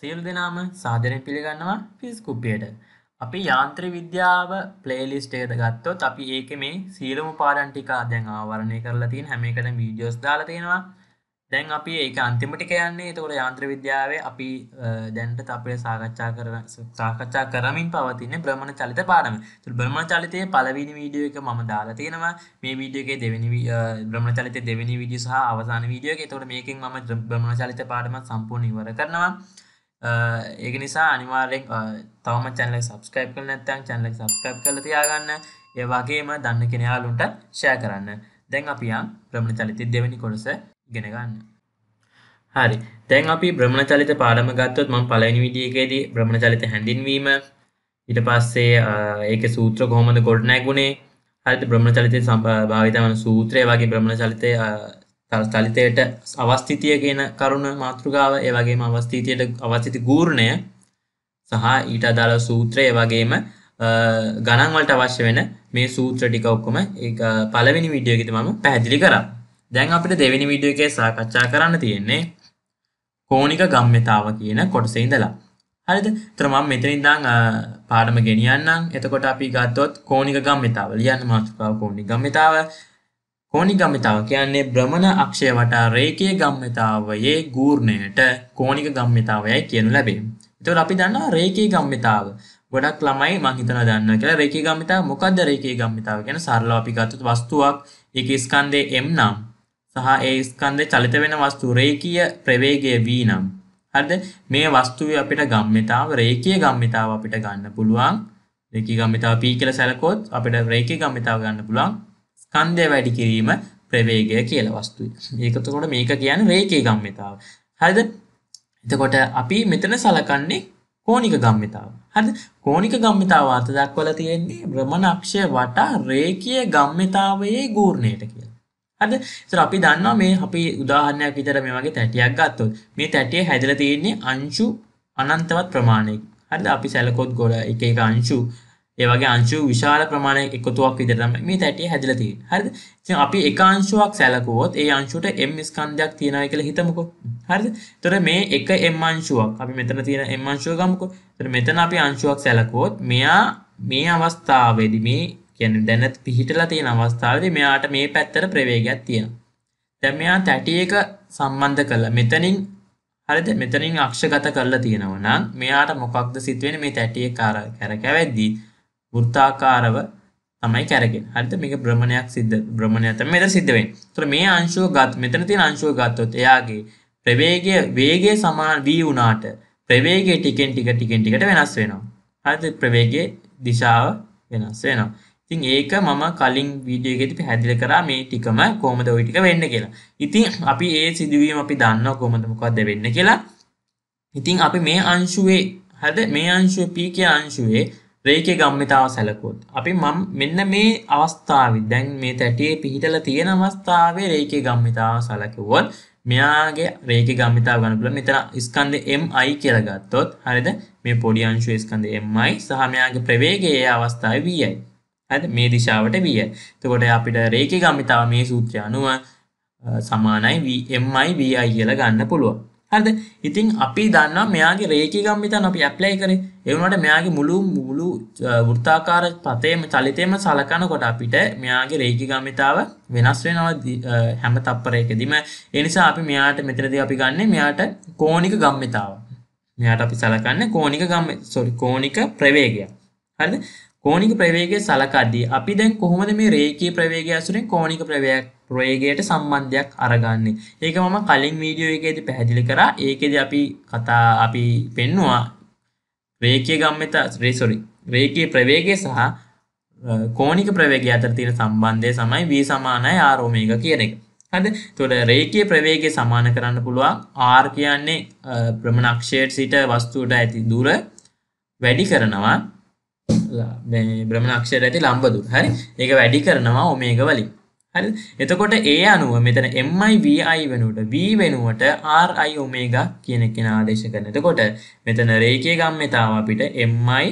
සියලු දෙනාම සාදරෙන් පිළිගන්නවා පිස්කුප්පියට. අපි යාන්ත්‍ර විද්‍යාව ප්ලේලිස්ට් එකද ගත්තොත් අපි ඒක මේ සියලුම පාඩම් ටික දැන් ආවරණය කරලා තියෙන හැම එකටම වීඩියෝස් දාලා තියෙනවා. දැන් අපි ඒක අන්තිමටික යන්නේ එතකොට යාන්ත්‍ර විද්‍යාවේ අපි දැන්ට අපේ සාකච්ඡා කර සාකච්ඡා කරමින් පවතින්නේ බ්‍රමණ චලිත පාඩම. ඒතකොට බ්‍රමණ චලිතයේ පළවෙනි වීඩියෝ එක මම දාලා තියෙනවා. මේ වීඩියෝ එකේ දෙවෙනි බ්‍රමණ චලිතයේ දෙවෙනි වීඩියෝ සහ අවසාන වීඩියෝ එක. ඒතකොට මේකෙන් මම බ්‍රමණ චලිත පාඩම සම්පූර්ණ ඉවර කරනවා. ඒක නිසා අනිවාර්යෙන් තවම channel එක subscribe කරලා නැත්නම් channel එක subscribe කරලා තියාගන්න. ඒ වගේම දන්න කෙනාලුන්ට share කරන්න. දැන් අපි යම් බ්‍රමණ චලිතයේ දෙවෙනි කොටස ගෙනගන්න හරි තැන් අපි බ්‍රමණ චලිත පාඩම ගත්තොත් මං පලනි විදිියකේදී බ්‍රමණ චලිත හැඳින්වීම ඉට පස්සේ ඒක සූත්‍ර කොහොමද ගොඩනෑ ගුණේ හරි බ්‍රමණ චලිතය සම්භාවිතමන සූත්‍රය වගේ බ්‍රමණ චලිතය චලිතයට අවස්ථිතිය කියන කරුණ මාතෘකාව ඒවගේම අවස්ථීතියට අවස්ථිති ගූර්ණය සහ ඊට අදාළ සූත්‍රය වගේම ගණන්වලට අවශ්‍ය වෙන මේ සූත්‍ර ටික ඔක්කොම ඒ පලවෙනි විඩියෝගෙත මම පැදිලි කරා දැන් අපිට දෙවෙනි වීඩියෝ එකේ සාකච්ඡා කරන්න තියෙන්නේ කෝණික ගම්මිතාව කියන කොටසේ ඉඳලා. හරිද? ඒතර මම මෙතන ඉඳන් පාඩම ගෙනියන්නම්. එතකොට අපි ගත්තොත් කෝණික ගම්මිතාව ලියන්න මාතෘකාව කෝණික ගම්මිතාව. කෝණික ගම්මිතාව කියන්නේ භ්‍රමණ අක්ෂය වටා රේඛීය ගම්මිතාවයේ ගූර්ණයට කෝණික ගම්මිතාවයයි කියනු ලැබේ. එතකොට අපි දන්නවා රේඛීය ගම්මිතාව ගොඩක් ළමයි මං හිතනවා දන්න කියලා රේඛීය ගම්මිතාව මොකද්ද රේඛීය ගම්මිතාව කියන්නේ සරලව අපි ගත්තොත් වස්තුවක් ඒකේ ස්කන්ධයේ m නම් සහ ඒ ස්කන්ධේ චලිත වෙන වස්තු රේඛීය ප්‍රවේගය v නම් හරිද මේ වස්තුවේ අපිට ගම්මිතාව රේඛීය ගම්මිතාව අපිට ගන්න පුළුවන් රේඛීය ගම්මිතාව p කියලා සැලකුවොත් අපිට රේඛීය ගම්මිතාව ගන්න පුළුවන් ස්කන්ධය වැඩි කිරීම ප්‍රවේගය කියලා වස්තුවේ මේක එතකොට මේක කියන්නේ රේඛීය ගම්මිතාව හරිද එතකොට අපි මෙතන සලකන්නේ කෝනික ගම්මිතාව. හරිද? කෝනික ගම්මිතාව අත දක්වලා තියෙන්නේ භ්‍රමණ අක්ෂය වටා රේඛීය ගම්මිතාවයේ ගූර්ණයට කියලා. හද තර අපි දන්නවා මේ අපි උදාහරණයක් විතර මේ වගේ තැටියක් ගත්තොත් මේ තැටිය හැදලා තියෙන්නේ අංශු අනන්තවත් ප්‍රමාණයක හරිද අපි සැලකොත් ගොඩ එක එක අංශු ඒ වගේ අංශු විශාල ප්‍රමාණයක එකතුවක් විතර තමයි මේ තැටිය හැදලා තියෙන්නේ හරිද ඉතින් අපි එක අංශුවක් සැලකුවොත් ඒ අංශුවට m ස්කන්ධයක් තියෙනවා කියලා හිතමුකෝ හරිද එතකොට මේ එක m අංශුවක් අපි මෙතන තියෙන m අංශුව ගමුකෝ එතකොට මෙතන අපි අංශුවක් සැලකුවොත් මෙයා මේ අවස්ථාවේදී මේ කියන්නේ දැනත් පිහිටලා තියෙන අවස්ථාවේදී මෙයාට මේ පැත්තට ප්‍රවේගයක් තියෙනවා. දැන් මෙයා 31 සම්බන්ධ කළා. මෙතනින් හරිද? මෙතනින් අක්ෂගත කරලා තියෙනවා නම් මෙයාට මොකක්ද සිද්ධ වෙන්නේ මේ 31 කරකැවෙද්දී වෘත්තාකාරව තමයි කැරගෙන. හරිද? මේක භ්‍රමණයක් සිද්ධ භ්‍රමණයක් තමයි මෙතන සිද්ධ වෙන්නේ. ඒතර මේ අංශුව ගත් මෙතන තියෙන අංශුව ගත්තොත් එයාගේ ප්‍රවේගය වේගය සමාන වී වුණාට ප්‍රවේගය ටිකෙන් ටික ටිකෙන් ටිකට වෙනස් වෙනවා. හරිද? ප්‍රවේගයේ දිශාව වෙනස් වෙනවා. ඉතින් ඒක මම කලින් වීඩියෝ එකේදී පැහැදිලි කරා මේ ටිකම කොහොමද ওই ටික වෙන්නේ කියලා. ඉතින් අපි ඒ සිදුවීම අපි දන්නවා කොහොමද මොකද්ද වෙන්නේ කියලා. ඉතින් අපි මේ අංශුවේ හද මේ අංශුවේ p කියන අංශුවේ රේඛේ ගම්මිතාව සැලකුවොත් අපි මම මෙන්න මේ අවස්ථාවේ දැන් මේ තැටියේ පිහිටලා තියෙන අවස්ථාවේ රේඛේ ගම්මිතාව සැලකුවොත් මෙයාගේ රේඛේ ගම්මිතාව ගන්න පුළුවන්. මෙතන ස්කන්ධය mi කියලා ගත්තොත් හරියද? මේ පොඩි අංශුවේ ස්කන්ධය mi සහ මෙයාගේ ප්‍රවේගය ඒ අවස්ථාවේ vi. ඇද මේ දිශාවට විය තකොට අපිට රේක ගමිතාව මේ සූත්‍රය අනුව සමානයි වMI වI කියල ගන්න පුළුව හද ඉතින් අපි දන්න මෙයාගේ රේක ගම්මිතන් අපි ඇප්ලයි කර එවනට මෙයාගේ මුළු මුළු වෘත්තාකාර පතේම චලිතයම සලකන කොට අපිට මෙයාගේ රේක ගමිතාව වෙනස් වෙනවා හැම තප්පරයකදිම එනිසා අපි මෙයාට මෙතරද අපි ගන්න මෙයාට කෝනික ගම්මිතාව මෙයාට අපි සලකන්න කෝනික ගම්ම සොරි කෝනික ප්‍රවේගයක් හරි කෝනික ප්‍රවේගය සලකද්දී අපි දැන් කොහොමද මේ රේඛීය ප්‍රවේගය ඇසුරෙන් කෝනික ප්‍රවේගයක් ප්‍රවේගයට සම්බන්ධයක් අරගන්නේ. ඒක මම කලින් වීඩියෝ එකේදී පැහැදිලි කරා. ඒකේදී අපි කතා අපි පෙන්නවා රේඛීය ගම්මිත සෝරි රේඛීය ප්‍රවේගය සහ කෝනික ප්‍රවේගය අතර තියෙන සම්බන්ධය සමයි v සමානයි r ඔමේගා කියන එක. හරි එතකොට රේඛීය ප්‍රවේගය සමාන කරන්න පුළුවන් r කියන්නේ භ්‍රමණ අක්ෂයට සිට වස්තුවට ඇති දුර වැඩි කරනවා බ්‍රමණක්ෂයට ඇති ලම්බදුර හරි ඒක වැඩි කරනවා ඔමේග වලින් හරි එතකොට ඒ අනුව මෙතන MIVI වෙනුවට V වෙනුවට RI ඔමේගා කියන එකන ආදේශ කරන එතකොට මෙතන රේකේ ගම්මතාව අපිට MI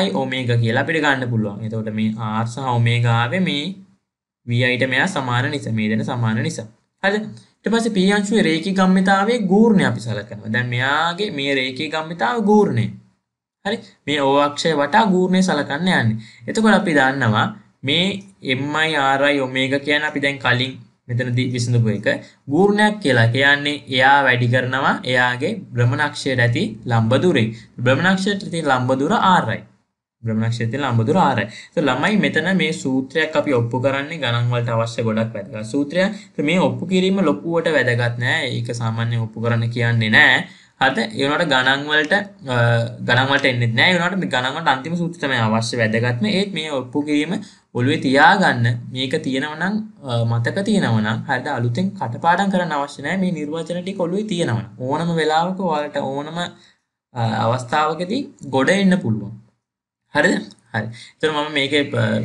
RI ඔමේග කියලා අපිට ගන්න පුළුවන් එතකොට මේ R සහ ඔමේගාවේ මේ Viට මෙයා සමාන නිසා මේ දෙන සමාන නිසා හරි ඊට පස්සේ P අංශුවේ රේකී ගම්මිතාවේ ගූර්ණය අපි සලකනවා දැන් මෙයාගේ මේ රේකී ගම්මිතාව ගූර්ණය හරි මේ ඕවක්ෂය වටා ගූර්ණය සලකන්න යන්න එතකොට අපි දන්නවා මේ එම්මයි ආරයි ඔමේක කියන අපි දැන් කලින් මෙතන විසඳපු එක ගූර්ණයක් කියලා කියන්නේ එයා වැඩි කරනවා එයාගේ බ්‍රහ්මණක්ෂයට ඇති ලම්බදුරේ බ්‍රහ්මණක්ෂයට ඇති ලම්බදුර ආරයි බ්‍රහ්මණක්ෂයති ලම්බදුර ආරයි. તો ළමයි මෙතන මේ සූත්‍රයක් අපි ඔප්පු කරන්නේ ගණන් වලට අවශ්‍ය ගොඩක් වැදගත් සූත්‍රයක්. මේ ඔප්පු කිරීම ලොකුවට වැදගත් නෑ. ඒක සාමාන්‍යයෙන් ඔප්පු කරන්න කියන්නේ නෑ. හත ඒනට ගණන්වලට ගනන්ට එන්න නෑනට මේ ගණන්ට අන්තිම සූත්‍රම අවශ්‍ය වැදගත්ම ඒත් මේ ඔප්පු කිරීම ඔළුවේ තියාගන්න මේක තියෙනවනම් මතක තියෙනවනම් හරිද අලුතෙන් කටපාඩම් කරන්න අවශ්‍ය නෑ මේ නිර්වචනටි කොළුවේ තියෙනවන ඕනම වෙලාවක ඔයාලට ඕනම අවස්ථාවකදී ගොඩ එන්න පුළුවන් හරිද හරි තර ම මේක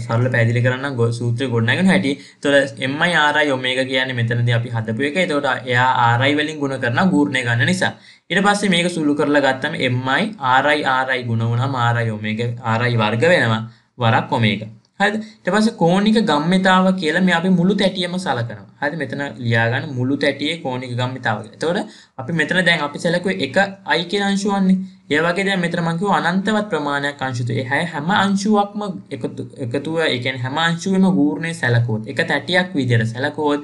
සරල පැදිලි කරන්න ගො සූත්‍ර ගොඩනගෙන හැටි තොර එම ආරයි යොමේක කියන්නේ මෙතනද අපි හදපුුව එක තොට එයා ආරයි වලින් ගුණ කරන ගූර්ණය ගන්න නිසා ඊට පස්සේ මේක සුළු කරලා ගත්තම mi ri ri ගුණ වුණාම ri omega ri වර්ග වෙනවා වරක් omega හරිද ඊට පස්සේ කෝණික ගම්මිතාව කියලා මේ අපි මුළු තැටියම සලකනවා හරිද මෙතන ලියා ගන්න මුළු තැටියේ කෝණික ගම්මිතාව කියලා. එතකොට අපි මෙතන දැන් අපි සැලකුවේ එක i කියන අංශුවන්නේ. ඒ වගේ දැන් මෙතන මම කිව්වා අනන්තවත් ප්‍රමාණයක් අංශු තුනේ හැම අංශුවක්ම එකතු එකතුව ඒ කියන්නේ හැම අංශුවෙම ගූර්ණය සැලකුවොත් එක තැටියක් විදිහට සැලකුවොත්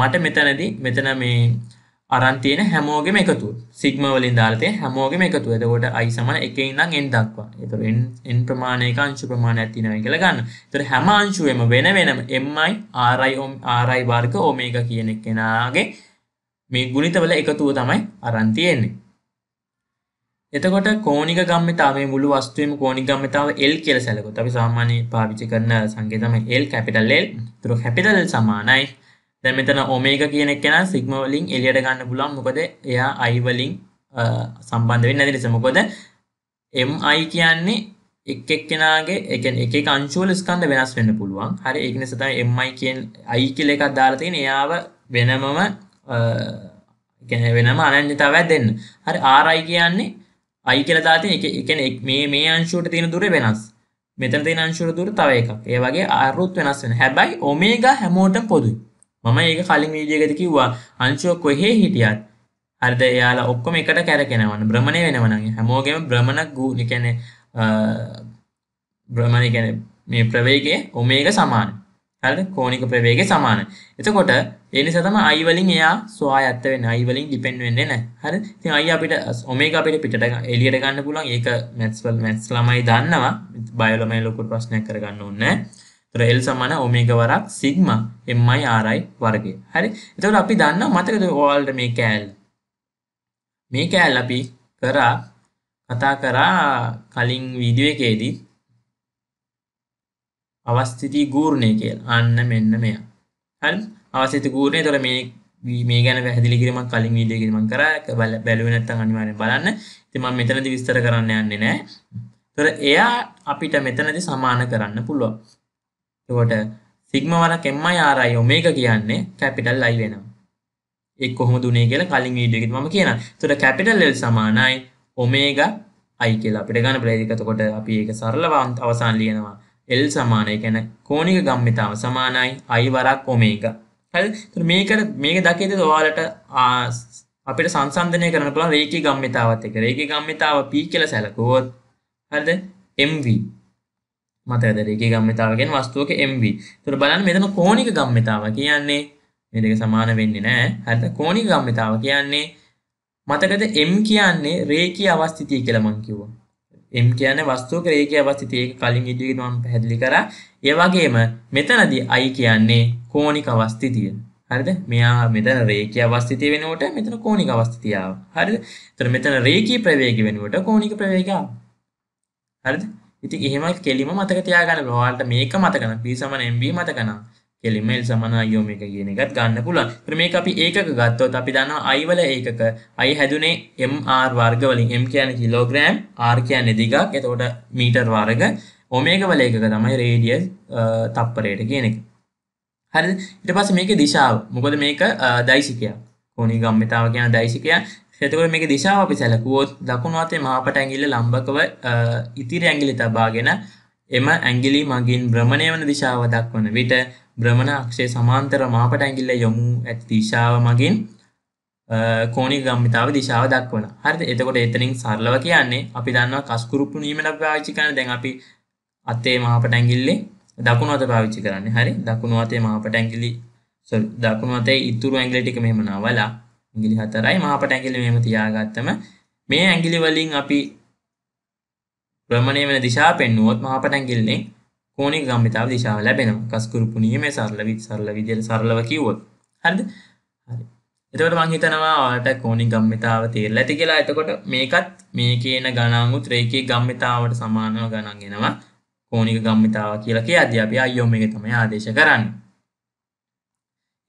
මට මෙතනදී මෙතන මේ අරන්තියන හැමෝගෙම එකතු සිග්මවලින් දාලතය හැමෝගෙම එකතු එතකොට අයි සමන එක ඉඳම් එන් දක්වා එතුර එන් ප්‍රමාණයක අංශු ප්‍රමාණ ඇතිනව කියල ගන්න තුර හැම අංශුවම වෙන වෙනම එම්මයි ආරයි ඔම් ආරයි වර්ග ඕමේක කියන කෙනාගේ මේ ගුණිතවල එකතුව තමයි අරන්තියෙන්නේ එතකොට කෝනික ගම්මතාවේ මුළු වස්තුවම කෝනි ගම්මතාව එල් කියල සැලකොත් අපි සාමාන්‍ය පාවිචි කරන සංගේතම එල් කැපිටල් එල් තුර කැපිටල් සමානයි දැන් මෙතන ඔමේගා කියන එක කෙනා සිග්මා වලින් එළියට ගන්න පුළුවන් මොකද එයා i වලින් සම්බන්ධ වෙන්නේ නැති නිසා මොකද mi කියන්නේ එක් එක්කෙනාගේ ඒ කියන්නේ එක එක අංශු වල ස්කන්ධ වෙනස් වෙන්න පුළුවන්. හරි ඒක නිසා තමයි mi කියන i කියලා එකක් දාලා තියෙන්නේ. එයාව වෙනමම කියන්නේ වෙනම අනන්‍යතාවයක් දෙන්න. හරි ri කියන්නේ i කියලා දාලා තියෙන එක කියන්නේ මේ මේ අංශුවට තියෙන දුර වෙනස්. මෙතන තියෙන අංශුවට දුර තව එකක්. ඒ වගේ r උත් වෙනස් වෙනවා. හැබැයි ඔමේගා හැමෝටම පොදුයි. මම ඒක කලින් වීඩියගති කිව්වා අංශුව කොහේ හිටියත් අර්ද එයාලා ඔක්කොම එකට කැරගෙනවන බ්‍රමණය වෙනවනගේ හැමෝගේම බ්‍රමණක් ගූ නිකැන බ්‍රමණිකැන මේ ප්‍රවේගේ ඔමේක සමාන හල්ද කෝනික ප්‍රවේග සමාන එතකොට එනි සතම අයිවලින් එයා ස්වා ඇත්ත වෙන අයිවලින් ඩිපෙන්ඩ් වෙන්නේ නෑ හරි ඉතින් අයියා අපිට ඔමේගා අපිට පිටට එළියට ගන්න පුළුවන් ඒක මැත්ස් වල මැත්ස් ළමයි දන්නවා බයෝලොමයි ලොකු ප්‍රශ්නයක් කරගන්න ඕනේ නෑ රෙල් සමන ඔමේග වරක් සිග්ම එම්මයි ආරයි වර්ගේ හරි එතවට අපි දන්න මතකද ඕල්ට මේ කෑල් මේ කෑල් අපි කරා කතා කරා කලින් වීඩිය එකේදී අවස්ථිති ගූර්ණය කියල් අන්න මෙන්න මෙය හල් අවසිත ගූරණය තොර මේ මේ ගැන පැහදිලි කිරීමක් කලින් වීඩිය කිරීමක් කර බල බැලුව නැත්තන් අනිවාරය බලන්න තිම මෙතනදි විස්තර කරන්න යන්නේ නෑ තොර එයා අපිට මෙතනදි සමාන කරන්න පුළුවන් එකොට සිග්ම වරක් එම්මයි ආරයි ඔමේක කියන්නේ කැපිටල් අයි වෙනවා එක් කොහොම දුනේ කියලා කලින් වීඩියෝ එකේ මම කියනවා. එතකොට කැපිටල් L සමානයි ඔමේගා i කියලා අපිට ගන්න පුළුවන්. ඒකතකොට අපි ඒක සරලව අවසන් ලියනවා. L සමාන ඒ කියන්නේ කෝණික ගම්මිතාව සමානයි i වරක් ඔමේගා. හරි. එතකොට මේකට මේක දකිද්දී ඔයාලට අපිට සංසන්දනය කරන්න පුළුවන් රේඛී ගම්මිතාවත් එක්ක. රේඛී ගම්මිතාව p කියලා සැලකුවොත් හරිද? mv මතඇදර එක ගම්මතාවගෙන් වස්තුවක MV තුර බලන්න මෙතන කෝනික ගම්මතාව කියන්නේ මෙදක සමාන වෙන්න නෑ හැත කෝනික ගම්මතාව කියන්නේ මතකද එම් කියන්නේ රේකී අවස්ථිතිය කියලමං කිව එම් කියන වස්තුක රේක අවස්ථිතිය කලින් ඉදිරි නොම් පැදිලි කර ඒවගේම මෙතනදී අයි කියන්නේ කෝනික අවස්ථිතිය හරිද මෙයා මෙතන රේකී අවස්ථිතිය වෙනුවට මෙතන කෝනික අවස්ථිතියාව හරිද තර මෙතන රේකී ප්‍රවේග වෙනුවට කෝනික ප්‍රවේගාව හරිද ඉති එහෙම කෙලිම මතක තියාගන්න වාල්ට මේක මතකන පි සමන එම්බ මතකන කෙලිමල් සමන අයෝ මේක කියන එකත් ගන්න පුලන් ප්‍රමේ අපි ඒක ගත්තොත් අපි දන්න අයිවල ඒකක අයි හැදුනේ MR වර්ගවලින් එම් කියන කිලෝග්‍රෑම් ආර් කියන්න දිගක් එතකොට මීටර් වාර්ග ඔමේක වල ඒකක තමයි රේඩියස් තප්පරයට කියන එක හරි ඉට පස මේක දිශාව මොකද මේක දයිසිකයා ඕනි ගම්මතාව කියන දයිසිකයා එතකොට මේක දිශාව අපි සැලකුවොත් දකුණු අතේ මාපට ඇඟිල්ල ලම්බකව ඉතිරි ඇඟිලි තබාගෙන එම ඇඟිලි මගින් භ්‍රමණය වන දිශාව දක්වන විට භ්‍රමණ අක්ෂයේ සමාන්තර මාපට ඇඟිල්ල යොමු ඇති දිශාව මගින් කෝණික ගම්මිතාව දිශාව දක්වන. හරිද? එතකොට එතනින් සරලව කියන්නේ අපි දන්නවා කස්කුරුප්පු නියමන පාවිච්චි කරන දැන් අපි අතේ මාපට ඇඟිල්ලේ දකුණු අත පාවිච්චි කරන්නේ. හරි? දකුණු අතේ මාපට ඇඟිලි සෝරි දකුණු අතේ ඉතුරු ඇඟිලි ටික මෙහෙම නවලා ඇගිලි හතරයි මාපට ඇගිලි මෙම තියාගත්තම මේ ඇගිලි වලින් අපි ප්‍රමණය වෙන දිශා පෙන්නුවොත් මාපට ඇගිල්ලෙන් කෝනික ගම්මිතාව දිශාව ලැබෙනවා කස්කුරුපු නියමේ සරල විත් සරල විදියට සරලව කිව්වොත් හරිද හරි එතකොට මං හිතනවා ඔයාලට කෝනික ගම්මිතාව තේරලා ඇති කියලා එතකොට මේකත් මේ කියන ගණන්ුත් රේඛේ ගම්මිතාවට සමානව ගණන් එනවා කෝනික ගම්මිතාව කියලා කියද්දී අපි අයියෝ මේක තමයි ආදේශ කරන්නේ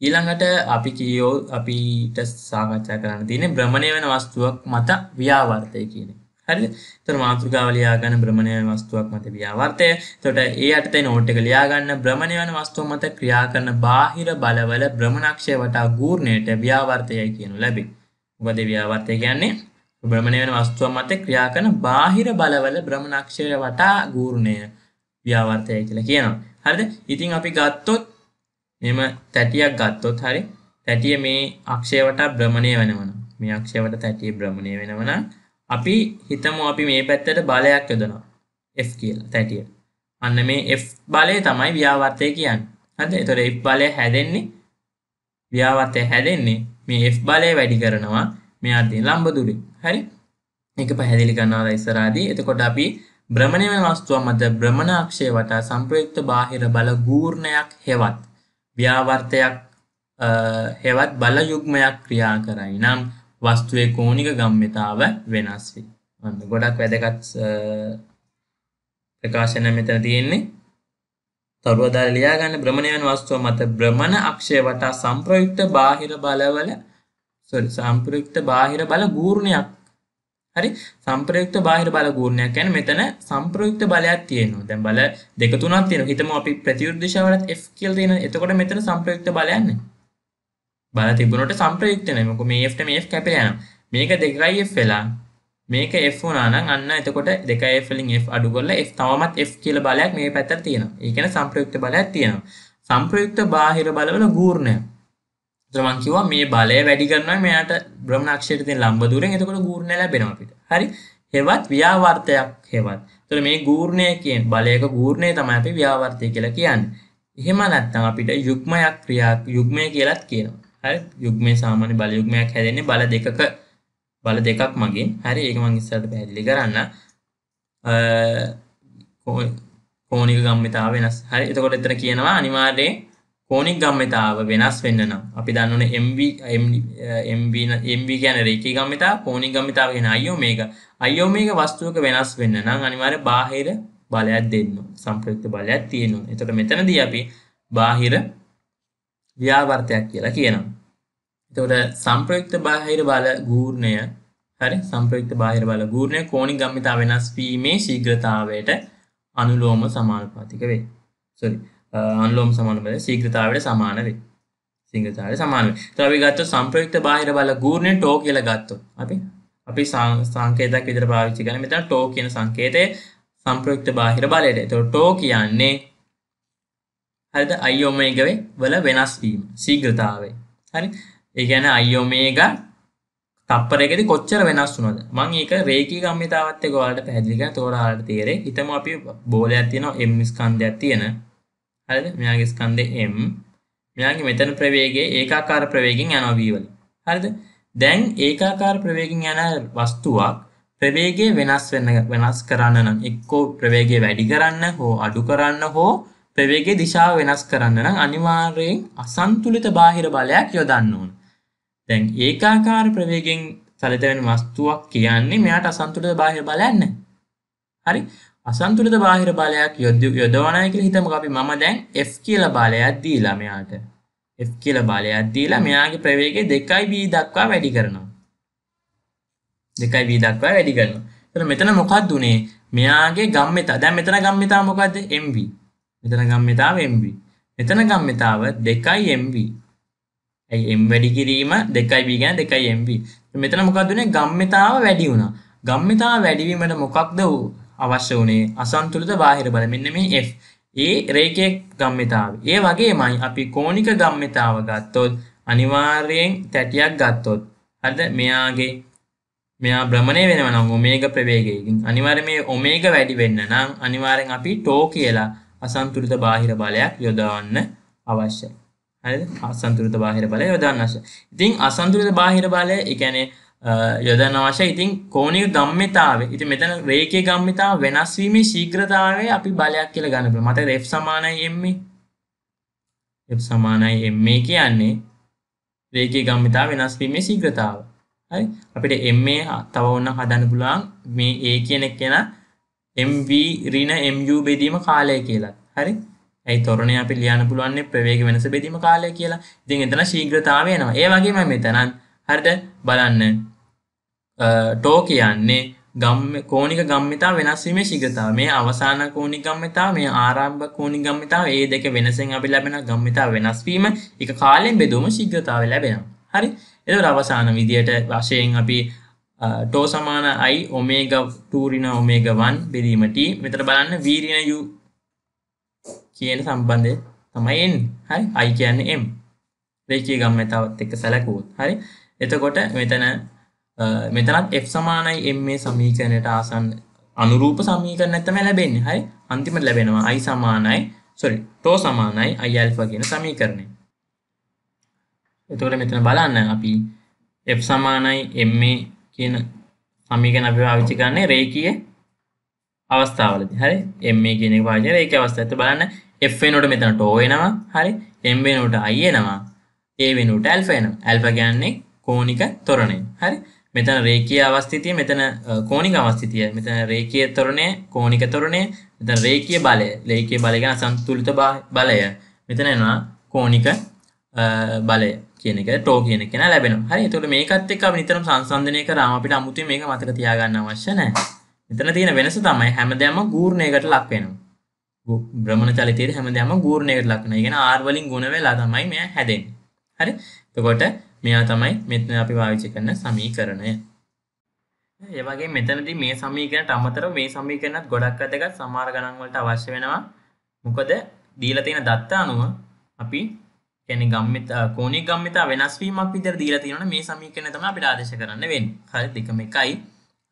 ඊළඟට අපි කියෝ අපිට සාකච්ඡා කරන්න තියෙන බ්‍රමණය වෙන වස්තුවක් මත ව්‍යාවර්තය කියන හරි තර මාතෘකාවලයා ගන්න බ්‍රමණය වෙන වස්තුවක් මත ව්‍යාවර්තය තොට ඒ අට නෝට් එක ලියාගන්න බ්‍රමණය වන වස්තුව මත ක්‍රියා කරන බාහිර බලවල බ්‍රමණක්ෂය වටා ගූර්ණයට ව්‍යාවර්තයයි කියනු ලැබේ උබද ව්‍යාවර්තය කියන්නේ බ්‍රමණය වෙන වස්තුව මත ක්‍රියා කරන බාහිර බලවල බ්‍රමණක්ෂය වටා ගූර්ණය ව්‍යාවර්තය කියලා කියනවා හරිද ඉතින් අපි ගත්තොත් මෙම තැටියක් ගත්තොත් හරි තැටිය මේ අක්ෂය වටා භ්‍රමණය වෙනවන මේ අක්ෂය වට තැටිය භ්‍රමණය වෙනවන අපි හිතමු අපි මේ පැත්තට බලයක් යොදනවා F කියලා තැටිය අන්න මේ F බලය තමයි ව්‍යාවර්තය කියන්න හද එතොර F බලය හැදෙන්නේ ව්‍යාවර්තය හැදෙන්නේ මේ F බලය වැඩි කරනවා මේ අදී ලම්බ දුරින් හරි එක පැහැදිලි කරන්නවා ඉස්සරාදී එතකොට අපි භ්‍රමණය වන වස්තුව මත භ්‍රමණ අක්ෂය වටා සම්ප්‍රයුක්ත බාහිර බල ගූර්ණයක් හෙවත් ව්‍යාවර්තයක් හෙවත් බල යුග්මයක් ක්‍රියා කරයි නම් වස්තුවේ කෝනික ගම්මිතාව වෙනස් වේ ඔන්න ගොඩක් වැදගත් ප්‍රකාශන මෙතන තියෙන්නේ තරුවදාල ලියාගන්න බ්‍රමණයන් වස්තුව මත බ්‍රමණ අක්ෂය වටා සම්ප්‍රයුක්ත බාහිර බලවල සම්ප්‍රයුක්ත බාහිර බල ගූර්ණයක් හරි සම්ප්‍රයුක්ත බාහිර බල ගුණයක් කියන්නේ මෙතන සම්ප්‍රයුක්ත බලයක් තියෙනවා. දැන් බල දෙක තුනක් තියෙනවා. හිතමු අපි ප්‍රතිවිරුද්ධ දිශාවලත් F කියලා තියෙනවා. එතකොට මෙතන සම්ප්‍රයුක්ත බලයක් නැහැ. බල තිබුණොට සම්ප්‍රයුක්ත නැහැ. මොකද මේ F ට මේ F කැපිලා යනවා. මේක දෙකයි F වෙලා මේක F වුණා නම් අන්න එතකොට 2F වලින් F අඩු කරලා F තවමත් F කියලා බලයක් මේ පැත්තට තියෙනවා. ඒ කියන්නේ සම්ප්‍රයුක්ත බලයක් තියෙනවා. සම්ප්‍රයුක්ත බාහිර බලවල ගුණයක් ත්‍රමන් කිව්වා මේ බලය වැඩි කරනවා මෙයාට බ්‍රහ්මණක්ෂයට තියෙන ලම්බ දුරෙන් එතකොට ගූර්ණය ලැබෙනවා අපිට. හරි. හෙවත් ව්‍යාවර්තයක් හෙවත්. එතකොට මේ ගූර්ණය කියන බලයක ගූර්ණය තමයි අපි ව්‍යාවර්තය කියලා කියන්නේ. එහෙම නැත්නම් අපිට යුග්මයක් ක්‍රියා යුග්මය කියලාත් කියනවා. හරි යුග්මේ සාමාන්‍ය බල යුග්මයක් හැදෙන්නේ බල දෙකක බල දෙකක් මගේ. හරි ඒක මම ඉස්සරහට පැහැදිලි කරන්න. කෝණික ගම්මිතාව වෙනස්. හරි එතකොට එතන කියනවා අනිවාර්යෙන් කෝනික් ගම්මතාව වෙනස් වෙන්න නම් අපි දන්නන MV ගැන රේකී ගම්මතා කෝනික් ගම්මතාව ගෙන අයෝ මේක අයෝ මේක වස්තුවක වෙනස් වෙන්න නම් අනිවාර බාහිර බලයක් දෙන්න සම්ප්‍රයුක්ත බලයක් තියෙනු එතට මෙතනදී අපි බාහිර ව්‍යාවර්තයක් කියලා කියනම් එතට සම්ප්‍රයුක්ත බාහිර බල ගූර්ණය හරි සම්ප්‍රයුක්ත බාහිර බල ගූර්ණය කෝනි ගම්මිතා වෙනස් වීමේ ශීග්‍රතාවයට අනුලෝම සමාල්පාතික වේ සොරි අන්ලෝම් සමනුබද සීග්‍රතාවට සමාන වේ සිංහතාර සමාන ්‍රවි ගත්ත සම්ප්‍රයුක්ත බාහිර බල ගූර්ණය ටෝ කියල ගත්තු අපි අපි සංකේතක් විදිර පාවිච්චි කන මෙතන ටෝ කියන සංකේතය සම්ප්‍රයුක්ත බාහිර බලයට තො ටෝ කියන්නේ හරිද අයෝමේගවේ වල වෙනස්වීම සීග්‍රතාවේ හරි ඒගැන අයෝමේග තපරෙකෙද කොච්චර වෙනස් වුනද මං ඒක රේකී ගම්මිතාවත්ත ගොලට පැදිලික තෝරහට තේරේ හිතම අපි බෝලයක් තියෙන එම්මිස්කන්දයක් තියෙන හරිද? මෙයාගේ ස්කන්ධේ m මෙයාගේ මෙතන ප්‍රවේගය ඒකාකාර ප්‍රවේගයෙන් යනවා v වලින්. හරිද? දැන් ඒකාකාර ප්‍රවේගයෙන් යන වස්තුවක් ප්‍රවේගය වෙනස් වෙන වෙනස් කරන්න නම් එක්කෝ ප්‍රවේගය වැඩි කරන්න හෝ අඩු කරන්න හෝ ප්‍රවේගයේ දිශාව වෙනස් කරන්න නම් අනිවාර්යෙන් අසන්තුලිත බාහිර බලයක් යොදන්න ඕන. දැන් ඒකාකාර ප්‍රවේගයෙන් සැලත වෙන වස්තුවක් කියන්නේ මෙයාට අසන්තුලිත බාහිර බලයක් නැහැ. හරි? අසන්තුරිත බාහිර බලයක් යොදවනය කියලා හිතමු අපි මම දැන් F කියලා බලයක් දීලා මෙයාට F කියලා බලයක් දීලා මෙයාගේ ප්‍රවේගය 2v දක්වා වැඩි කරනවා 2v දක්වා වැඩි කරනවා එතන මෙතන මොකක්ද උනේ මෙයාගේ ගම්මිතා දැන් මෙතන ගම්මිතා මොකද්ද mv මෙතන ගම්මිතාව mv මෙතන ගම්මිතාව 2 mv ඇයි m වැඩි කිරීම 2v ගැන 2 mv මෙතන මොකක්ද උනේ ගම්මිතාව වැඩි වුණා ගම්මිතාව වැඩිවීමට මොකක්ද වූ අවශ්‍ය වනේ අසන්තුලිත බාහිර බල මෙන්න මේ F ඒ රේකෙක් ගම්මිතාව ඒ වගේමයි අපි කෝනික ගම්මිතාව ගත්තොත් අනිවාර්යෙන් තැටියක් ගත්තොත් හද මෙයාගේ මෙයා බ්‍රමණය වෙනව නම් ඔමේග ප්‍රවේගයකින් අනිවාර්ය මේ ඔමේග වැඩි වෙන්න නම් අනිවාර්යෙන් අපි ටෝ කියලා අසන්තුලිත බාහිර බලයක් යොදවන්න අවශ්‍යයි. හරිද? අසන්තුලිත බාහිර බලය යොදවන්න අවශ්‍යයි. ඉතින් අසන්තුලිත බාහිර බලය ඒ කියන්නේ යොදන අවශ්‍ය ඉතින් කෝනිල් ගම්මිතාව ඉති මෙතන රේක ගම්මිතාව වෙනස්වීමේ ශීග්‍රතාවය අපි බලයක් කියල ගන්න පුළ මත එ් සමානයි එම්මේ එ් සමානයි එම්මේ කියන්නේ රේක ගම්මිතා වෙනස්වීමේ ශීග්‍රතාව හරි අපිට එම්මේ තව ඔන්න හදන්න පුලාන් මේ ඒ කියනෙක් කියෙන එම්V රින එම්U බෙදීම කාලය කියලා හරි ඇයි තොරණ අපි ලියන පුළුවන්න්නේ ප්‍රවේග වෙනස බෙදීම කාලය කියලා ඉතින් එතන ශීග්‍රතාවයනවා ඒ වගේම මෙතනන් හරිද බලන්න ටෝ කියන්නේ ගම් කෝනික ගම්මිතා වෙනස්වීමේ ශිගතාව මේ අවසාන කෝනික ගම්මිතාව මේ ආරම්භ කෝනික ගම්මිතාව ඒ දෙක වෙනසෙන් අපි ලැබෙන ගම්මිතාව වෙනස්වීම එක කාලෙන් බෙදුම ශිග්‍රතාව ලැබෙනවා හරි එතකොට අවසාන විදියට වශයෙන් අපි ටෝ සමාන i ඔමේගා 2 ඍණ ඔමේගා 1 බෙදීම t මෙතන බලන්න v ඍණ u කියන සම්බන්ධය තමයි එන්නේ හරි i කියන්නේ m රේඛීය ගම්මිතාවත් එක්ක සැලකුවොත් හරි එතකොට මෙතන මෙතනත් F සමානයි M මේ සමීකරණයට ආසන්න අනුරූප සමීකරණ තමයි ලැබෙන්නේ. හරි? අන්තිමට ලැබෙනවා I සමානයි sorry tau සමානයි I alpha කියන සමීකරණය. එතකොට මෙතන බලන්න අපි F සමානයි MA කියන සමීකරණ අපි පාවිච්චි කරන්නේ රේඛීය අවස්ථාවලදී. හරි? MA කියන එක පාවිච්චි රේඛීය අවස්ථාවට බලන්න F වෙනුවට මෙතන tau එනවා. හරි? M වෙනුවට I එනවා. A වෙනුවට alpha එනවා. alpha කියන්නේ කෝණික තොරණය. හරි? මෙතන රේකී අවස්ථිතිය මෙතන කෝනික අවස්ථිතිය මෙතන රේකය තොරණය කෝනික තොරණය මෙත රේකිය බලය ලේකය බලගෙන සන්තුලිත බලය මෙතන එනවා කෝනික බලය කියනක ටෝ කියන කෙන ලැබෙන හරි තුළ මේකත් එක් නිතරම සංසන්ධනය කරාම අපිට අමුතු මේක මතක තියාගන්න අවශ්‍ය නෑ මෙතන තියෙන වෙනස තමයි හැමදෑම ගූර්ණයකට ලක්වෙනවා බ්‍රමණ චලිතයේ හැමදෑම ගූර්ණයකට ලක්න ගෙන ආර්වලින් ගුණ වෙලා තමයි මෙය හැදෙන් හරි තකොට මෙයා තමයි මෙතන අපි භාවිතා කරන සමීකරණය. ඒ වගේ මෙතනදී මේ සමීකරණයට අමතරව මේ සමීකරණත් ගොඩක් වැදගත් සමහර ගණන් වලට අවශ්‍ය වෙනවා. මොකද දීලා තියෙන දත්ත අනුව අපි කියන්නේ ගම්මිතා කෝණික ගම්මිතා වෙනස් වීමක් විදිහට දීලා තියෙනවනේ මේ සමීකරණය තමයි අපිට ආදේශ කරන්න වෙන්නේ. හරි දෙකම එකයි.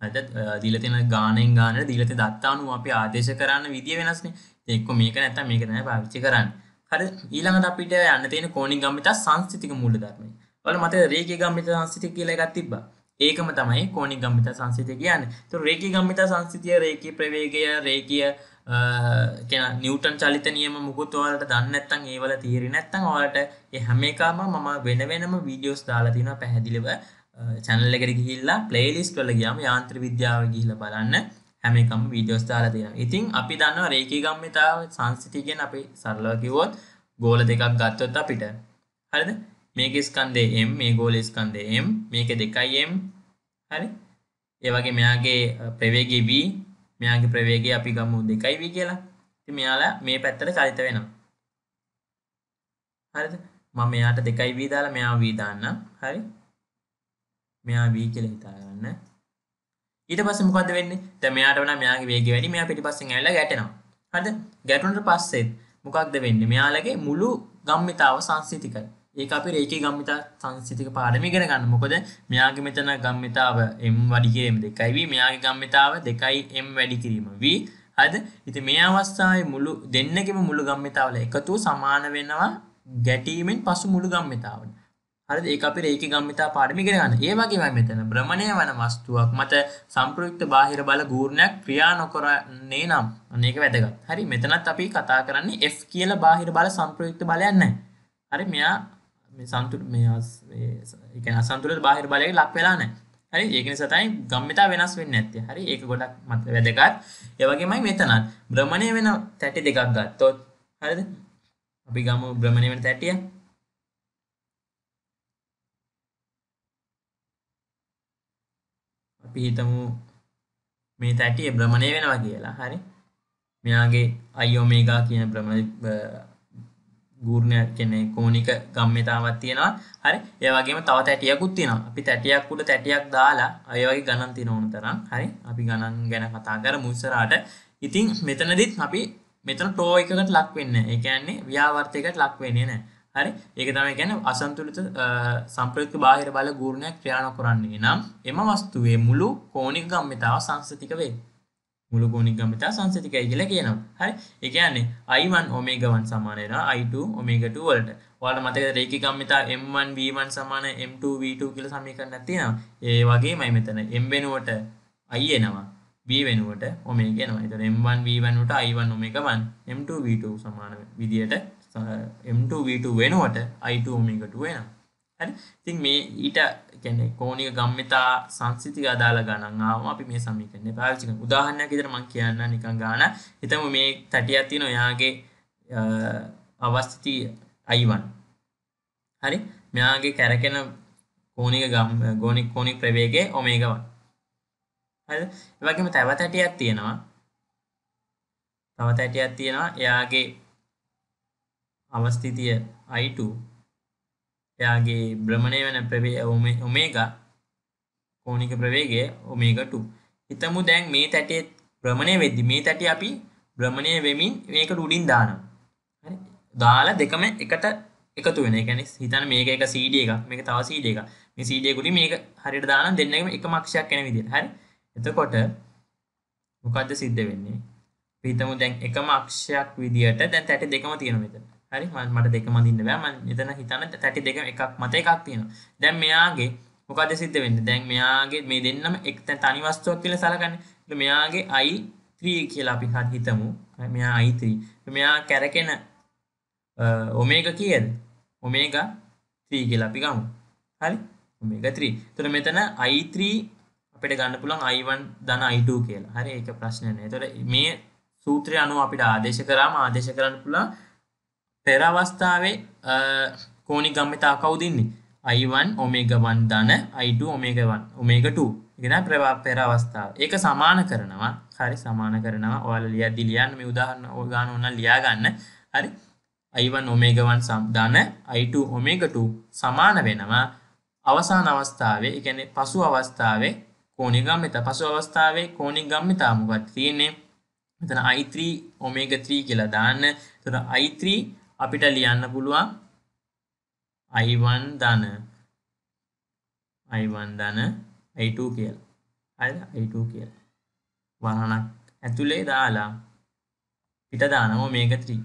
හරිද? දීලා තියෙන ගාණෙන් ගාණට දීලා තියෙන දත්ත අනුව අපි ආදේශ කරන්න විදිය වෙනස්නේ. එක්ක මේක නැත්තම් මේක තමයි පාවිච්චි කරන්නේ. හරි ඊළඟට අපිට යන්න තියෙන කෝණික ගම්මිතා සංස්ථිතික මූලධර්මය. වල මත රේකී ගම්මිත සංස්කෘතිය කියලා එකක් තිබ්බා. ඒකම තමයි කෝණික ගම්මිත සංස්කෘතිය කියන්නේ. ඒතකොට රේකී ගම්මිත සංස්කෘතිය රේකී ප්‍රවේගය රේකීය කියන නිවටන් චලිත නියම මුකුත් ඔයාලට දන්න නැත්නම් ඒවල තීරි නැත්නම් ඔයාලට ඒ හැම එකම මම වෙන වෙනම වීඩියෝස් දාලා තිනවා පැහැදිලිව channel එකට ගිහිල්ලා playlist වල ගියාම යාන්ත්‍රික විද්‍යාව ගිහිල්ලා බලන්න හැම එකම වීඩියෝස් දාලා තියෙනවා. ඉතින් අපි දන්නවා රේකී ගම්මිතාව සංස්කෘතිය ගැන අපි සරලව කිව්වොත් ගෝල දෙකක් ගත්තොත් අපිට හරිද? මේක ස්කන්දේ M මේ ගෝල ස්කන්දේ M මේක දෙකයි M හරි ඒ වගේ මෙයාගේ ප්‍රවේගය B මෙයාගේ ප්‍රවේගය අපි ගමු දෙකයි V කියලා ඉතින් මෙයාලා මේ පැත්තට චලිත වෙනවා හරිද මම මෙයාට දෙකයි V දාලා මෙයා V දාන්නම් හරි මෙයා V කියලා හිතාගන්න ඊට පස්සේ මොකද වෙන්නේ දැන් මෙයාට වුණා මෙයාගේ වේගය වැඩි මෙයා පිටිපස්සෙන් ඇවිල්ලා ගැටෙනවා හරිද ගැටුනට පස්සෙත් මොකක්ද වෙන්නේ මෙයාලගේ මුළු ගම්මිතාව සංසිතිකයි ඒක අපි රේකී ගම්මිතා සංස්කෘතික පාඩම ඉගෙන ගන්න. මොකද මෙයාගේ මෙතන ගම්මිතාව m වැඩි කිරීම 2v මෙයාගේ ගම්මිතාව 2යි m වැඩි කිරීම v. හරිද? ඉතින් මේ අවස්ථාවේ මුළු දෙන්නගෙම මුළු ගම්මිතාවල එකතු සමාන වෙනවා ගැටීමෙන් පසු මුළු ගම්මිතාවට. හරිද? ඒක අපි රේකී ගම්මිතා පාඩම ඉගෙන ගන්න. ඒ වගේමයි මෙතන භ්‍රමණය වන වස්තුවක් මත සංප්‍රයුක්ත බාහිර බල ගූර්ණයක් ක්‍රියා නොකරන්නේ නම් අන්න ඒක වැදගත්. හරි? මෙතනත් අපි කතා කරන්නේ F කියලා බාහිර බල සංප්‍රයුක්ත බලයක් නැහැ. හරි? මෙයා සන්තු මේ අසන්තුර බාහිර බලය ලක් වෙලා නෑ හරි ඒකන සතයි ගම්මිතා වෙනස් වෙන්න ඇත්තේ හරි ඒක ගොඩක් මත වැදගත් ඒවගේමයි මෙතනත් බ්‍රමණය වෙන තැටි දෙකක් ගත්තොත් හරිද අපි ගම බ්‍රමණය වෙන තැටිය අපි හිතමු මේ තැටිය බ්‍රමණය වෙනවා කියලා හරි මෙයාගේ අයෝමේගා කියන බ්‍රමණ ගූර්ණයක් කියන්නේ කෝනික ගම්මිතාවක් තියෙනවා. හරි. ඒ වගේම තව තැටියකුත් තියෙනවා. අපි තැටියක් උඩ තැටියක් දාලා ඒ වගේ ගණන් තියෙන ඕන තරම්. හරි. අපි ගණන් ගැන කතා කරමු ඉස්සරහට. ඉතින් මෙතනදිත් අපි මෙතන ටෝ එකකට ලක් වෙන්නේ. ඒ කියන්නේ ව්‍යාවර්තයකට ලක් වෙන්නේ නැහැ. හරි. ඒක තමයි කියන්නේ අසන්තුලිත සම්ප්‍රයුක්ත බාහිර බල ගූර්ණයක් ක්‍රියා නොකරන්නේ නම් එම වස්තුවේ මුළු කෝණික ගම්මිතාව සංස්ථිතික වේ. මුළු ගුණිගමිතා සංසිතිකයි කියලා කියනවා හරි ඒ කියන්නේ i1 omega1 සමාන වෙනවා i2 omega2 වලට ඔයාලට මතකද රේඛී ගම්මිතා m1 v1 සමාන m2 v2 කියලා සමීකරණයක් තියෙනවා ඒ වගේමයි මෙතන m වෙනුවට i එනවා v වෙනුවට omega එනවා එතන m1 v1 වලට i1 omega1 m2 v2 සමාන විදියට m2 v2 වෙනුවට i2 omega2 වෙනවා හරි ඉතින් මේ ඊට කියන්නේ කෝණික ගම්මිතා සංස්කෘතික අදාළ ගණන් ආවම අපි මේ සමීකරණය පාවිච්චි කරනවා. උදාහරණයක් විදිහට මම කියන්න නිකන් ගාන. හිතමු මේ තටියක් තියෙන ඔයාගේ අවස්ථිති I1. හරි? මෙයාගේ කැරකෙන කෝණික ගම් ගෝණික කෝණික ප්‍රවේගය ඔමේගා 1. හරිද? ඒ වගේම තව තටියක් තියෙනවා. තව තැටියක් තියෙනවා එයාගේ අවස්ථිතිය I2 එයාගේ බ්‍රමණය වන ප්‍රවේ ඔමේගා කෝනික ප්‍රවේගය ඔමේගටු හිතමු දැන් මේ තැටේ ප්‍රමණය වෙද්දි මේ තැට අපි බ්‍රමණය වෙමින් මේක ඩුඩින් දානවා දාල දෙකම එකට එකතු වෙන එකැන හිතන මේක එක සීඩ එක මේක තව සීඩ එක මේ සීඩයකුටි මේක හරිට දාන දෙන්නම එක මක්ෂයක් කැන විදි හරි එතකොට මොකක්ද සිද්ධ වෙන්නේ පිතමු දැන් එකම අක්ෂයක් විදිහට දැන් තැට දෙකම තියෙන මෙතන හරි මට දෙක මඳන්න බෑ මන් එතන හිතන තැටි දෙක එකක් මත එකක් තියෙනවා දැන් මෙයාගේ මොකද සිද්ධ වෙන්න දැන් මෙයාගේ මේ දෙන්නම එක් තනි වස්තුවක් කියලා සලකන්නේ මෙයාගේ i 3 කියලා අපි හිතමු මෙයා i 3 මෙයා කැරකෙන ඔමේගා කීයද ඔමේගා 3 කියලා අපි ගමු හරි ඔමේගා 3 එතකොට මෙතන i 3 අපිට ගන්න පුළුවන් i1 ධන i2 කියලා හරි ඒක ප්‍රශ්නයක් නෑ එතකොට මේ සූත්‍රය අනුව අපිට ආදේශ කරාම ආදේශ කරන්න පුළුවන් පෙර අවස්ථාවේ කෝණික ගම්මිතා කවුද ඉන්නේ? i1 omega1 ධන i2 omega1 omega2 ඉගෙන ප්‍රවාහ පෙර අවස්ථාව. ඒක සමාන කරනවා. හරි සමාන කරනවා. ඔයාලා ලියද්දි ලියන්න මේ උදාහරණ ඕගාන ඕන ලියා ගන්න. හරි i1 omega1 සම් ධන i2 omega2 සමාන වෙනවා. අවසාන අවස්ථාවේ ඒ කියන්නේ පසු අවස්ථාවේ කෝණික ගම්මිතා පසු අවස්ථාවේ කෝණික ගම්මිතා මොකක්ද තියෙන්නේ? මෙතන i3 omega 3 කියලා දාන්න. එතකොට i3 අපිට ලියන්න පුළුවන් අයිවන් ධන අයිවන් ධන අයිට කියල් අයිට කියල් වහනක් ඇතුළේ දාලා පිට දානම මේක ත්‍රී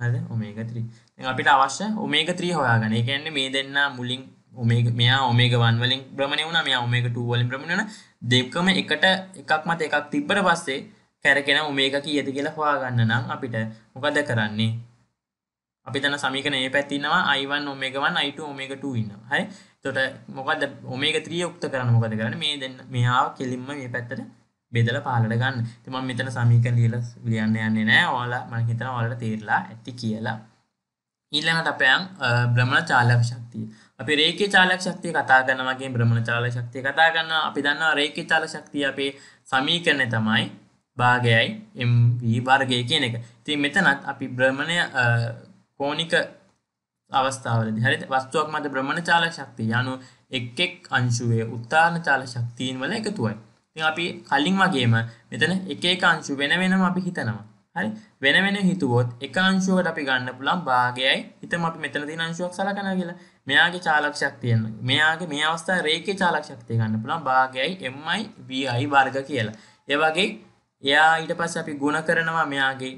හද ඔමේගත්‍රී අපිට අවශ්‍ය ඔමේගත්‍රී හොයාගන එකන්න මේ දෙන්න මුලින් ඔමේ මෙයා ඔමේග වන්වලින් බ්‍රමණය වුණ මෙයා ඔමේක ටූවලින් ප්‍රමණන දෙක්කම එකට එකක් මත එකක් තිබ්බට පස්සේ කැරකෙන ඔමේක කියද කියලා හොයාගන්න නම් අපිට මොකද කරන්නේ අපි තන සමීකන ඒ පැත්තින්නවා අයිවන් ඔමේගවන් අයිට ඔමේගට ඉන්න හයි තොට මොකද ඔමේගත්‍රිය යුක්ත කරන මොකද කරන මේ දෙන්න මෙයා කෙලින්ම මේ පැත්තට බෙදල පාලට ගන්න තිම මෙතන සමීක ලියල ලියන්න යන්නේ නෑ ඕලා මහිතන ඔලට තේරලා ඇති කියලා ඊල්ලඟට අපයන් බ්‍රමණ චාලක ශක්තිය අපි රේක චාලක් ශක්තිය කතා ගන්නවගේ බ්‍රමණ චාල ශක්තිය කතා ගන්න අපි දන්නවා රේක චාල ශක්තිය අපේ සමීකරණය තමයි භාගයයි එම්වී වර්ගය කියන එක ති මෙතනත් අපි බ්‍රමණය කෝනික අවස්ථාවලදී හරිද වස්තුවක් මත භ්‍රමණ චාලක ශක්තිය යනු එක් එක් අංශුවේ උත්තාන චාලක ශක්තියින් වල එකතුවයි. ඉතින් අපි කලින් වගේම මෙතන එක එක අංශු වෙන වෙනම අපි හිතනවා. හරි වෙන වෙන හිතුවොත් එක අංශුවකට අපි ගන්න පුළුවන් භාගයයි හිතමු අපි මෙතන තියෙන අංශුවක් සලකනවා කියලා. මෙයාගේ චාලක ශක්තිය මෙයාගේ මේ අවස්ථාවේ රේඛේ චාලක ශක්තිය ගන්න පුළුවන් භාගයයි mi vi වර්ග කියලා. ඒ වගේ එයා ඊට පස්සේ අපි ගුණ කරනවා මෙයාගේ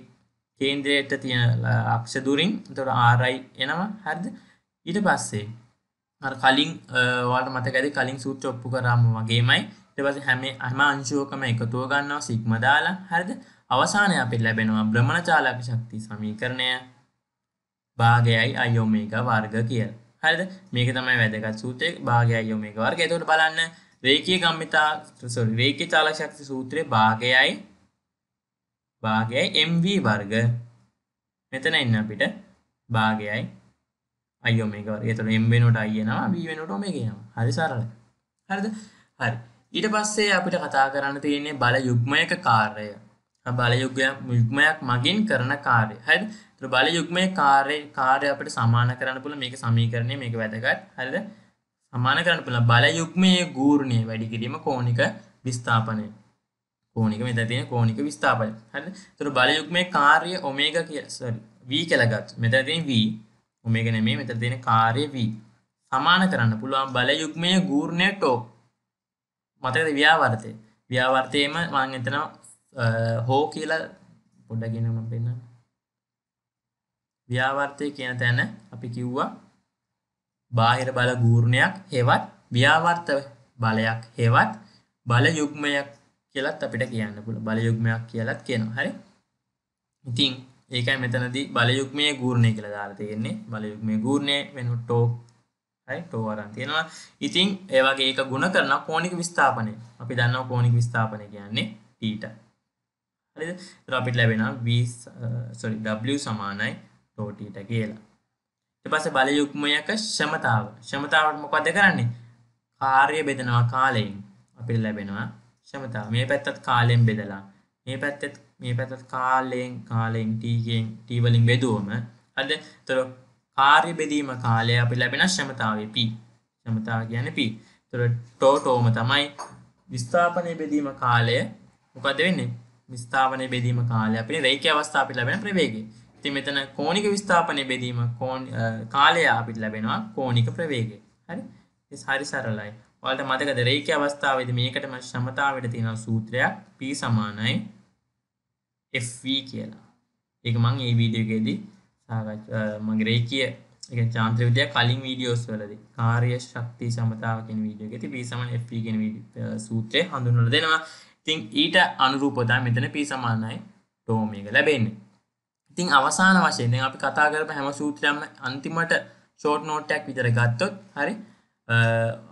කේන්ද්‍රයට තියෙන අක්ෂ දුරින් තොට ආරයි එනවා හරිද ඊට පස්සේ කලින් වාට මතකද කලින් සූට ඔප්පු කරාම වගේමයි ටවස හැම හම අංශුවකම එකතුව ගන්නවා සික්ම දාලා හරිද අවසානය අපිට ලැබෙනවා බ්‍රමණ චාලාක ශක්ති සමීකරණය භාගයයි අයෝමේක වර්ග කිය හරිද මේක තමයි වැදගත් සූතය භාගය අයෝමේක වර්ග එතවට බලන්න රේකී ගම්මිතා සොල් රේකී චාලශක්ති සූත්‍රය භාගයයි භාගයයි MV වර්ග මෙතන එන්න අපිට භාගයයි අයෝ මේක වර්ගය. එතකොට M වෙනකොට I එනවා V වෙනකොට ඔමෙග එනවා. හරි සරලයි. හරිද? හරි. ඊට පස්සේ අපිට කතා කරන්න තියෙන්නේ බල යුග්මයක කාර්යය. බල යුග්මයක් මගින් කරන කාර්යය. හරිද? එතකොට බල යුග්මයේ කාර්ය කාර්ය අපිට සමාන කරන්න පුළුවන් මේක සමීකරණය මේක වැදගත්. හරිද? සමාන කරන්න පුළුවන් බල යුග්මයේ ගූර්ණයේ වැඩි කිරීම කෝණික විස්ථාපනය. කෝනික මෙතන තියෙන කෝනික විස්ථාපනය. හරිද? ඒතර බල යුග්මේ කාර්ය ඔමේගා කියලා sorry v කියලා ගත්තා. මෙතන තියෙන v ඔමේගා නෙමෙයි මෙතන තියෙන කාර්ය v සමාන කරන්න පුළුවන් බල යුග්මයේ ගූර්ණය ටෝ. මතකද ව්‍යාවර්තේ? ව්‍යාවර්තයේම මම එතන හෝ කියලා පොඩ්ඩක් කියන්න මම පෙන්නන්න. ව්‍යාවර්තය කියන තැන අපි කිව්වා බාහිර බල ගූර්ණයක් හෙවත් ව්‍යාවර්ත බලයක් හෙවත් බල යුග්මයක් කියලත් අපිට කියන්න පුළ බලයුග්මයක් කියලත් කියනවා හරි ඉතින් ඒකයි මෙතනදී බලයුග්මය ගූර්ණය කියලා දාලා තියෙන්නේ බලයුග්මය ගූර්ණය වෙනුවට ටෝ හරි ටෝ අරන් තියෙනවා ඉතින් ඒ වගේ ඒක ಗುಣ කරන කෝණික විස්ථාපනය අපි දන්නවා කෝණික විස්ථාපනය කියන්නේ θ හරිද ඒත් අපිට ලැබෙනවා v sorry w සමානයි ටෝ θ කියලා ඊට පස්සේ බලයුග්මයක ක්ෂමතාව ක්ෂමතාවට මොකද කරන්නේ කාර්ය බෙදනවා කාලයෙන් අපිට ලැබෙනවා සමතා මේ පැත්තත් කාලෙන් බෙදලා මේ පැත්තත් මේ පැත්තත් කාලයෙන් කාලෙන් ටීගෙන් ටීවලින් බෙදුවම අද තොර කාර්ය බෙදීම කාලය අපි ලැබෙන ශමතාවේ පී ශමතා කියන පී තොර ටෝටෝම තමයි විස්ථාපනය බෙදීම කාලය මොකද වෙන්නේ විස්ථාපනය බෙදීම කාලය අපි රේඛ අවස්ථාව අපි ලැබෙන ප්‍රවේගය. ඉතින් මෙතන කෝණික විස්ථාපනය බෙදීම කෝණ කාලය අපිට ලැබෙනවා කෝණික ප්‍රවේගය. හරි? හරි සරලයි. ඔයාලට මතකද රේඛ අවස්ථාවේදී මේකටම සමතාවයට තියෙන සූත්‍රයක් P සමානයි FV කියලා. ඒක මම මේ වීඩියෝ එකේදී සාකච්ඡා මගේ රේඛීය ඒ කියන්නේ යාන්ත්‍රික විද්‍යාව කලින් වීඩියෝස් වලදී කාර්ය ශක්තිය සමතාව කියන වීඩියෝ එකේදී P සමාන FV කියන සූත්‍රය හඳුන්වලා දෙනවා. ඉතින් ඊට අනුරූපව තමයි මෙතන P සමානයි tau මේක ලැබෙන්නේ. ඉතින් අවසාන වශයෙන් දැන් අපි කතා කරපු හැම සූත්‍රයක්ම අන්තිමට ෂෝට් නෝට් එකක් විතර ගත්තොත් හරි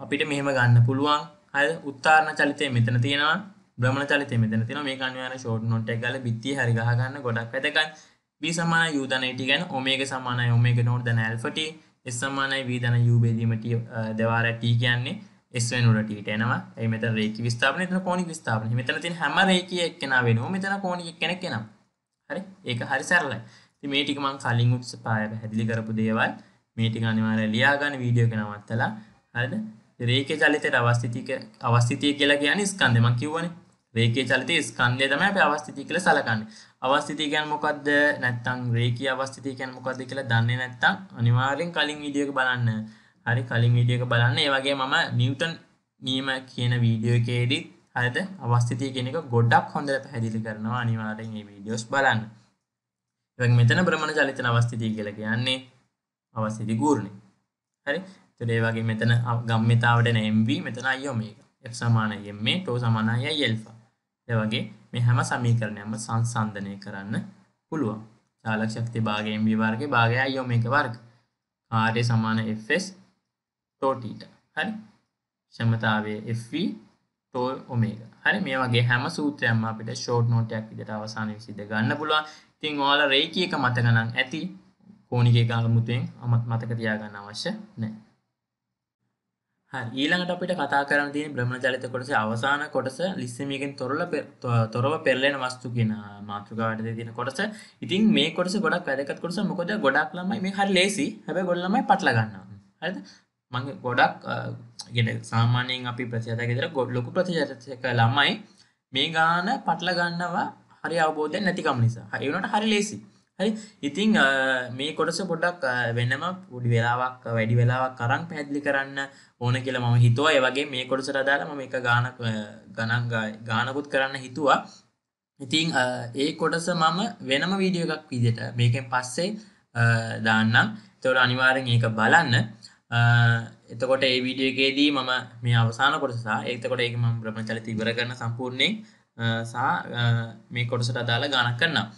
අපිට මෙහෙම ගන්න පුළුවන් හල් උත්තාරණ චලිතය මෙතන තියෙනවා බ්‍රමණ චලිතය මෙතන තියෙනවා මේ කන්වයන ෂෝට් නොට් එක ගාලා බිත්තිය හරි ගහ ගන්න ගොඩක් වැදගත් b සමාන u ධන t ගැන ඔමේග සමානයි ඔමේග නෝට් ධන ඇල්ෆා t s සමානයි v ධන u බෙදීම t දෙවාරය t කියන්නේ s වෙනුවට t ට එනවා එයි මෙතන රේඛී විස්ථාපනය එතන කෝණික විස්ථාපනය මෙතන තියෙන හැම රේඛී එක්කෙනා වෙනුව මෙතන කෝණික එක්කෙනෙක් එනවා හරි ඒක හරි සරලයි ඉතින් මේ ටික මම කලින් උත්සාහය පැහැදිලි කරපු දේවල් මේ ටික අනිවාර්යයෙන් ලියාගන්න වීඩියෝ එක නවත්තලා හරිද රේඛ චලිතයට අවස්ථිතික අවස්ථිතිය කියලා කියන්නේ ස්කන්ධය මම කිව්වනේ රේඛීය චලිතයේ ස්කන්ධය තමයි අපි අවස්ථිතිය කියලා සලකන්නේ අවස්ථිතිය කියන්නේ මොකද්ද නැත්නම් රේඛීය අවස්ථිතිය කියන්නේ මොකද්ද කියලා දන්නේ නැත්නම් අනිවාර්යෙන් කලින් වීඩියෝ එක බලන්න හරි කලින් වීඩියෝ එක බලන්න ඒ වගේ මම නිව්ටන් නියම කියන වීඩියෝ එකේදී හරිද අවස්ථිතිය කියන එක ගොඩක් හොඳට පැහැදිලි කරනවා අනිවාර්යෙන් මේ වීඩියෝස් බලන්න මෙතන බ්‍රමණ චලිතන අවස්ථිතිය කියලා කියන්නේ අවස්ථිති ගූර්ණය හරි තුළේ වගේ මෙතන ගම්මිතාවට නම්ව මෙතන අයෝ මේක සමානය මේ ටෝ සමානය යෙල්ෆා එවගේ මේ හැම සමීකරණයම සංසන්ධනය කරන්න පුළුවන් චාලක් ශක්ති භාගයෙන් විවාර්ග භාගය අයෝ මේක වර්ග ආරය සමාන Fs තෝටීට හරි ශමතාවය Fව ටෝ ඔමේග හරි මේ වගේ හැම සූත්‍රයම අපිට ෂෝට් නෝටයක් විදිහට අවසානයේ සිද්ධ ගන්න පුළුවන් ඉතින් ඔයාලා රේඛීයක මතක නම් ඇති කෝණිකේ කාල මුතුවෙන් අමත් මතක තියාගන්න අවශ්‍ය නැහැ ඊළඟට අපිට කතා කරන තියෙන බ්‍රහ්මණ චලිත කොටසේ අවසාන කොටස ලිස්සමියකින් තොරල තොරව පෙරලෙන වස්තු කියන මාතෘකාවට තියෙන කොටස. ඉතින් මේ කොටස ගොඩක් වැදගත් කොටස මොකද ගොඩක් ළමයි මේ හරි ලේසි. හැබැයි ගොඩ ළමයි පටල ගන්නවා. හරිද? මම ගොඩක් ගෙන සාමාන්‍යයෙන් අපි ප්‍රතිශතයක් විතර ලොකු ප්‍රතිශතයක ළමයි මේ ගාන පටල ගන්නවා හරි අවබෝධයක් නැතිකම නිසා. ඒ වුණාට හරි ලේසි. හරි ඉතිං මේ කොටස පොඩක් වෙනම පුඩි වෙලාවක් වැඩි වෙලාවක් කරන් පැදිලි කරන්න ඕන කියලා මම හිතුවා ඒවගේ මේ කොටස රදාල ම එක ගානක් ගණන් ගානකුත් කරන්න හිතුවා ඉතිං ඒ කොටස මම වෙනම වීඩියෝ එකක් විදිට මේකෙන් පස්සේ දාන්නම් තොට අනිවාරෙන් ඒක බලන්න එතකොට ඒ වීඩියගේදී මම මේ අවසාන කොටසා ඒතකොට ඒක ම බ්‍රමචල තිබර කරන සම්පූර්ණයෙන් සා මේ කොටසට අදාළ ගණක් කන්නම්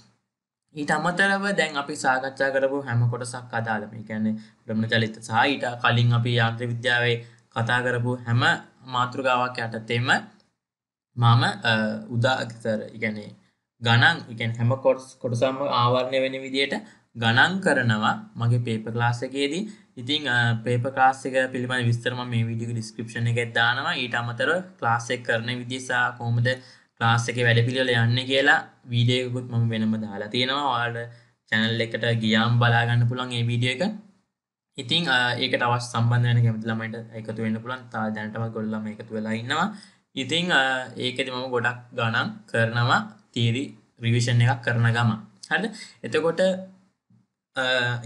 ඊට අමතරව දැන් අපි සාකච්ඡා කරපු හැම කොටසක් අදාළම කියන්නේ බ්‍රහ්ම චලිත සහ ඊට කලින් අපි යාන්ත්‍ර විද්‍යාවේ කතා කරපු හැම මාතෘකාවක් යටතේම මම උදාතර ඉගැනේ ගණන් ඉගෙන් හැම කොටස් කොටසම ආවරණය වෙන විදියට ගණන් කරනවා මගේ පේප ලාසකේදී ඉතිං පේප කාසික පිළිබඳ විස්තරම මේ විඩිය ඩිස්ක්‍රපෂණ එකෙත් දානවා ඊට අමතර ක්ලාසෙක් කරන විදිසා කොහොමද ලාස් එක වැඩපිළිවෙල යන්න කියලා වීඩියකුත් මම වෙනම දාලා තියෙනවා ඔයාලට චැනල් එකට ගියාම් බලාගන්න පුළන් ඒ වීඩිය එක ඉතිං ඒක අවස් සම්බන්ධයන කැමතිලමට එකතු වෙන්න පුළන් තා දැනටම ගොල්ලම එකතු වෙලා ඉන්නවා ඉතිං ඒකෙද මම ගොඩක් ගණන් කරනවා තීරි රිවිෂණ එකක් කරන ගම හඩ එතකොට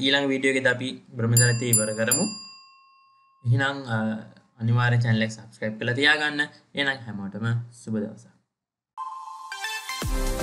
ඊළං වීඩියෝගෙ අපි බ්‍රමධරතය ඉවර කරමු හිනම් අනිවාර චැනලෙක් සබස්ක්‍රයිප් කළ තියාගන්න එනම් හැමෝටම සුබදවසා Thank you.